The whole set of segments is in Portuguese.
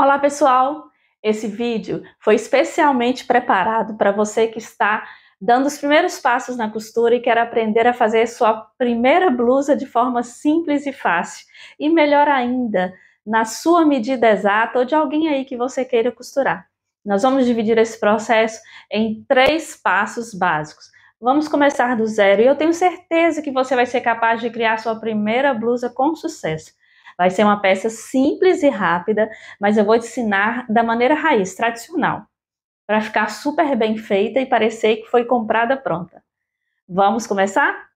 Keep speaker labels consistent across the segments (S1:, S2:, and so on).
S1: Olá, pessoal! Esse vídeo foi especialmente preparado para você que está dando os primeiros passos na costura e quer aprender a fazer sua primeira blusa de forma simples e fácil. E melhor ainda, na sua medida exata ou de alguém aí que você queira costurar. Nós vamos dividir esse processo em três passos básicos. Vamos começar do zero e eu tenho certeza que você vai ser capaz de criar sua primeira blusa com sucesso. Vai ser uma peça simples e rápida, mas eu vou te ensinar da maneira raiz, tradicional, para ficar super bem feita e parecer que foi comprada pronta. Vamos começar?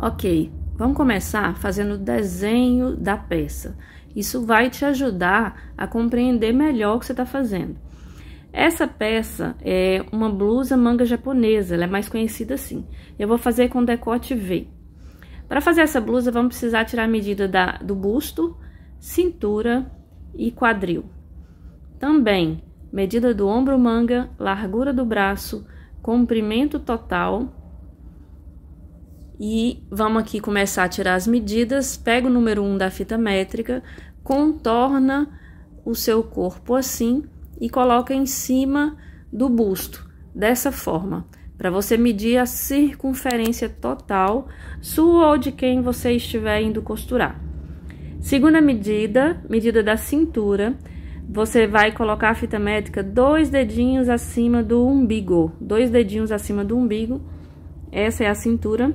S1: Ok, vamos começar fazendo o desenho da peça. Isso vai te ajudar a compreender melhor o que você está fazendo. Essa peça é uma blusa manga japonesa, ela é mais conhecida assim. Eu vou fazer com decote V. Para fazer essa blusa, vamos precisar tirar a medida da, do busto, cintura e quadril. Também medida do ombro manga, largura do braço, comprimento total. E vamos aqui começar a tirar as medidas. Pega o número 1 um da fita métrica, contorna o seu corpo assim e coloca em cima do busto, dessa forma, para você medir a circunferência total sua ou de quem você estiver indo costurar. Segunda medida, medida da cintura, você vai colocar a fita métrica dois dedinhos acima do umbigo, dois dedinhos acima do umbigo. Essa é a cintura.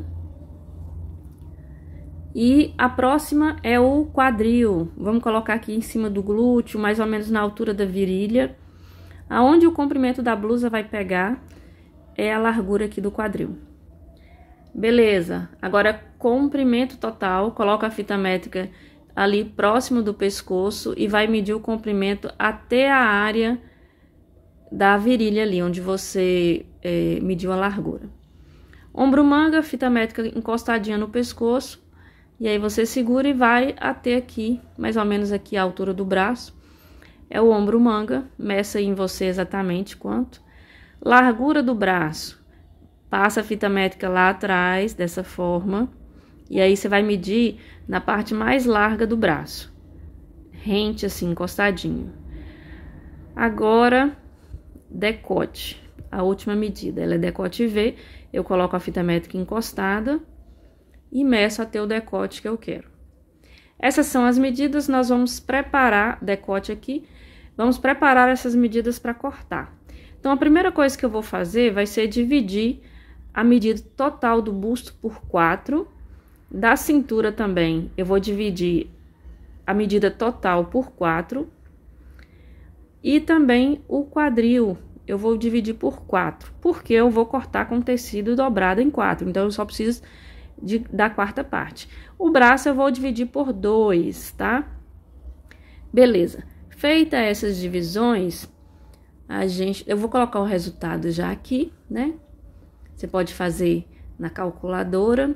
S1: E a próxima é o quadril. Vamos colocar aqui em cima do glúteo, mais ou menos na altura da virilha. Aonde o comprimento da blusa vai pegar é a largura aqui do quadril. Beleza. Agora comprimento total, coloca a fita métrica ali próximo do pescoço e vai medir o comprimento até a área da virilha ali, onde você é, mediu a largura. Ombro manga, fita métrica encostadinha no pescoço, e aí você segura e vai até aqui, mais ou menos aqui a altura do braço. É o ombro manga, meça em você exatamente quanto. Largura do braço, passa a fita métrica lá atrás, dessa forma, e aí você vai medir na parte mais larga do braço, rente assim, encostadinho. Agora, decote, a última medida. Ela é decote V, eu coloco a fita métrica encostada e meço até o decote que eu quero. Essas são as medidas, nós vamos preparar, decote aqui, vamos preparar essas medidas para cortar. Então, a primeira coisa que eu vou fazer vai ser dividir a medida total do busto por 4 da cintura também, eu vou dividir a medida total por 4. E também o quadril, eu vou dividir por 4, porque eu vou cortar com tecido dobrado em 4. Então, eu só preciso de, da quarta parte. O braço eu vou dividir por 2, tá? Beleza. Feita essas divisões, a gente... Eu vou colocar o resultado já aqui, né? Você pode fazer na calculadora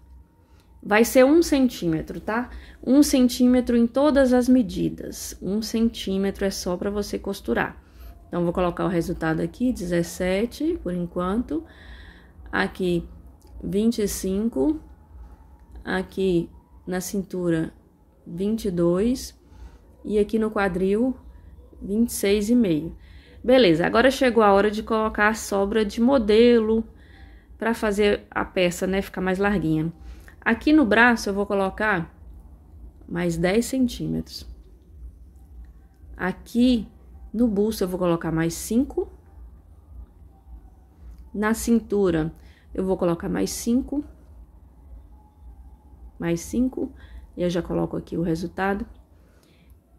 S1: vai ser um centímetro, tá? Um centímetro em todas as medidas. Um centímetro é só para você costurar. Então, vou colocar o resultado aqui, 17 por enquanto. Aqui, 25. Aqui na cintura, 22. E aqui no quadril, 26,5. Beleza, agora chegou a hora de colocar a sobra de modelo para fazer a peça, né, ficar mais larguinha. Aqui no braço eu vou colocar mais 10 centímetros. Aqui no busto eu vou colocar mais 5. Na cintura eu vou colocar mais 5. Mais 5. E eu já coloco aqui o resultado.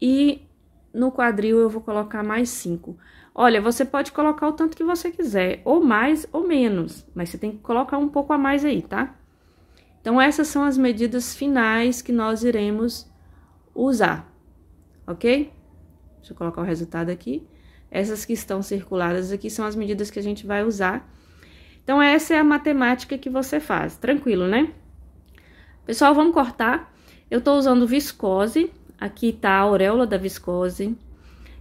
S1: E no quadril eu vou colocar mais 5. Olha, você pode colocar o tanto que você quiser, ou mais ou menos, mas você tem que colocar um pouco a mais aí, tá? Então, essas são as medidas finais que nós iremos usar, ok? Deixa eu colocar o resultado aqui. Essas que estão circuladas aqui são as medidas que a gente vai usar. Então, essa é a matemática que você faz. Tranquilo, né? Pessoal, vamos cortar. Eu estou usando viscose. Aqui está a auréola da viscose,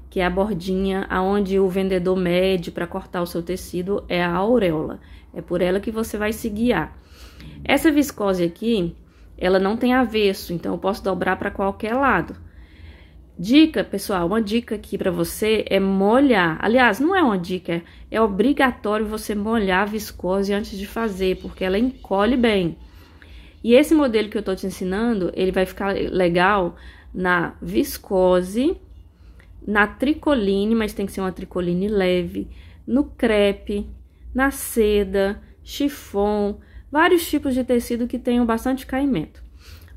S1: que é a bordinha aonde o vendedor mede para cortar o seu tecido, é a auréola. É por ela que você vai se guiar. Essa viscose aqui, ela não tem avesso, então eu posso dobrar para qualquer lado. Dica, pessoal, uma dica aqui para você é molhar. Aliás, não é uma dica, é obrigatório você molhar a viscose antes de fazer, porque ela encolhe bem. E esse modelo que eu tô te ensinando, ele vai ficar legal na viscose, na tricoline, mas tem que ser uma tricoline leve, no crepe, na seda, chifon, vários tipos de tecido que tenham bastante caimento.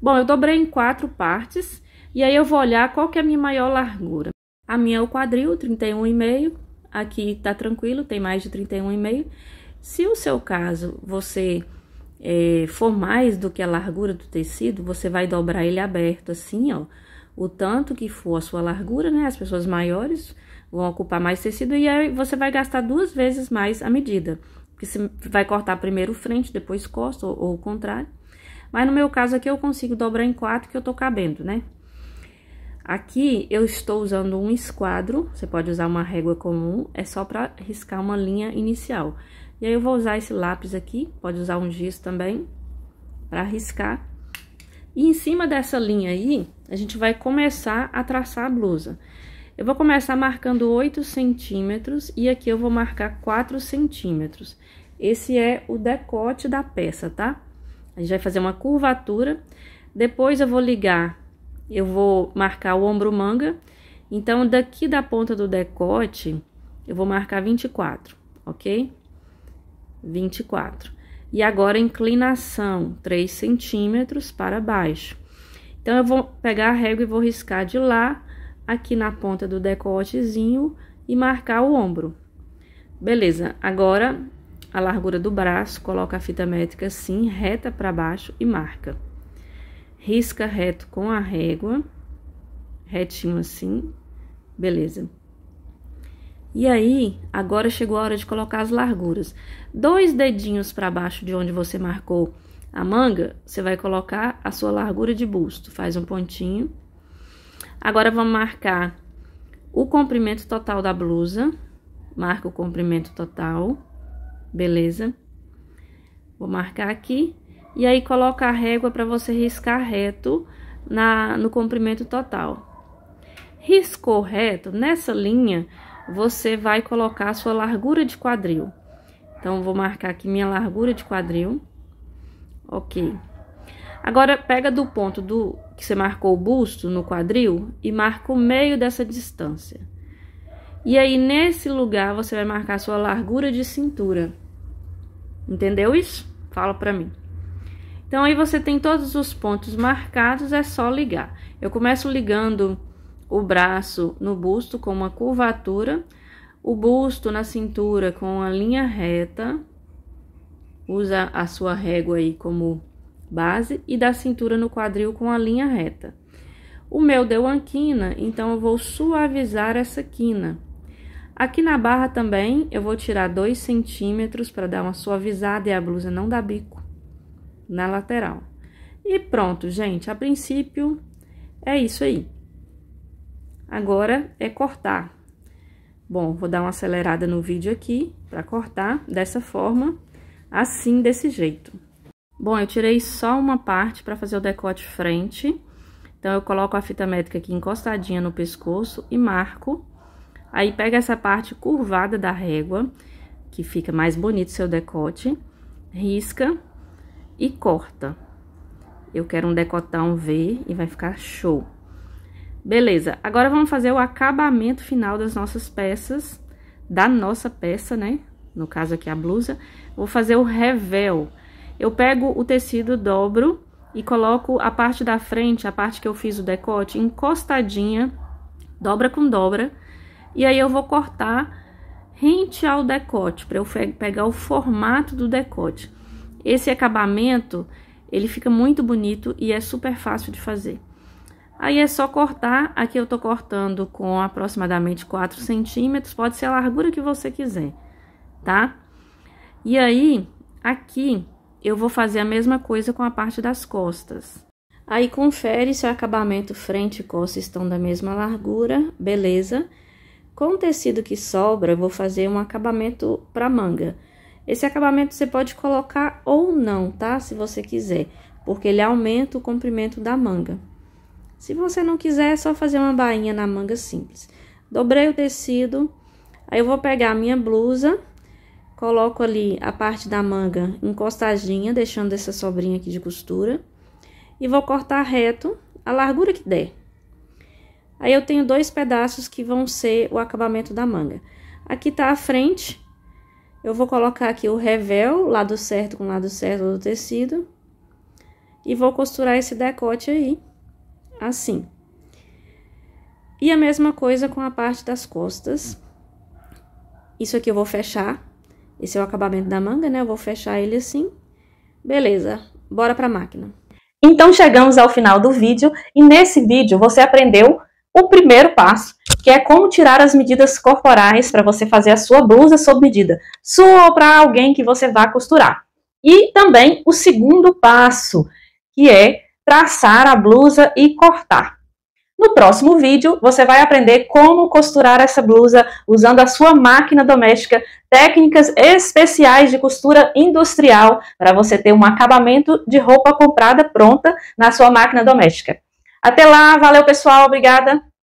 S1: Bom, eu dobrei em quatro partes e aí eu vou olhar qual que é a minha maior largura. A minha é o quadril, 31,5. Aqui tá tranquilo, tem mais de 31,5. Se o seu caso você é, for mais do que a largura do tecido, você vai dobrar ele aberto assim, ó. O tanto que for a sua largura, né? As pessoas maiores vão ocupar mais tecido e aí você vai gastar duas vezes mais a medida. Porque você vai cortar primeiro frente, depois costa, ou, ou o contrário. Mas no meu caso aqui eu consigo dobrar em quatro que eu tô cabendo, né? Aqui eu estou usando um esquadro, você pode usar uma régua comum, é só para riscar uma linha inicial. E aí eu vou usar esse lápis aqui, pode usar um giz também, para riscar. E em cima dessa linha aí, a gente vai começar a traçar a blusa. Eu vou começar marcando 8 centímetros e aqui eu vou marcar 4 centímetros. Esse é o decote da peça, tá? A gente vai fazer uma curvatura, depois eu vou ligar, eu vou marcar o ombro manga. Então, daqui da ponta do decote, eu vou marcar 24, ok? 24. E agora, inclinação, 3 centímetros para baixo. Então, eu vou pegar a régua e vou riscar de lá aqui na ponta do decotezinho e marcar o ombro. Beleza, agora a largura do braço, coloca a fita métrica assim, reta para baixo e marca. Risca reto com a régua, retinho assim, beleza. E aí, agora chegou a hora de colocar as larguras. Dois dedinhos para baixo de onde você marcou a manga, você vai colocar a sua largura de busto. Faz um pontinho Agora, vamos marcar o comprimento total da blusa. Marca o comprimento total, beleza? Vou marcar aqui. E aí, coloca a régua para você riscar reto na, no comprimento total. Riscou reto, nessa linha, você vai colocar a sua largura de quadril. Então, vou marcar aqui minha largura de quadril. Ok. Agora, pega do ponto do, que você marcou o busto no quadril e marca o meio dessa distância. E aí, nesse lugar, você vai marcar a sua largura de cintura. Entendeu isso? Fala para mim. Então, aí você tem todos os pontos marcados, é só ligar. Eu começo ligando o braço no busto com uma curvatura, o busto na cintura com a linha reta. Usa a sua régua aí como base e da cintura no quadril com a linha reta. O meu deu anquina, então eu vou suavizar essa quina. Aqui na barra também eu vou tirar dois centímetros para dar uma suavizada e a blusa não dá bico na lateral. E pronto, gente, a princípio é isso aí. Agora é cortar. Bom, vou dar uma acelerada no vídeo aqui para cortar dessa forma, assim, desse jeito. Bom, eu tirei só uma parte para fazer o decote frente. Então, eu coloco a fita métrica aqui encostadinha no pescoço e marco. Aí, pega essa parte curvada da régua, que fica mais bonito seu decote, risca e corta. Eu quero um decotão V e vai ficar show. Beleza, agora vamos fazer o acabamento final das nossas peças, da nossa peça, né? No caso aqui a blusa. Vou fazer o revel eu pego o tecido, dobro e coloco a parte da frente, a parte que eu fiz o decote, encostadinha, dobra com dobra, e aí eu vou cortar rente ao decote, para eu pegar o formato do decote. Esse acabamento, ele fica muito bonito e é super fácil de fazer. Aí é só cortar, aqui eu tô cortando com aproximadamente 4 centímetros, pode ser a largura que você quiser, tá? E aí, aqui, eu vou fazer a mesma coisa com a parte das costas. Aí confere se o acabamento frente e costas estão da mesma largura, beleza. Com o tecido que sobra, eu vou fazer um acabamento para manga. Esse acabamento você pode colocar ou não, tá? Se você quiser, porque ele aumenta o comprimento da manga. Se você não quiser, é só fazer uma bainha na manga simples. Dobrei o tecido, aí eu vou pegar a minha blusa, Coloco ali a parte da manga encostadinha, deixando essa sobrinha aqui de costura. E vou cortar reto a largura que der. Aí eu tenho dois pedaços que vão ser o acabamento da manga. Aqui tá a frente. Eu vou colocar aqui o revel, lado certo com lado certo do tecido. E vou costurar esse decote aí, assim. E a mesma coisa com a parte das costas. Isso aqui eu vou fechar esse é o acabamento da manga, né? Eu vou fechar ele assim. Beleza, bora pra máquina. Então chegamos ao final do vídeo e nesse vídeo você aprendeu o primeiro passo, que é como tirar as medidas corporais para você fazer a sua blusa sob medida, sua ou para alguém que você vá costurar. E também o segundo passo, que é traçar a blusa e cortar. No próximo vídeo, você vai aprender como costurar essa blusa usando a sua máquina doméstica, técnicas especiais de costura industrial para você ter um acabamento de roupa comprada pronta na sua máquina doméstica. Até lá, valeu pessoal, obrigada!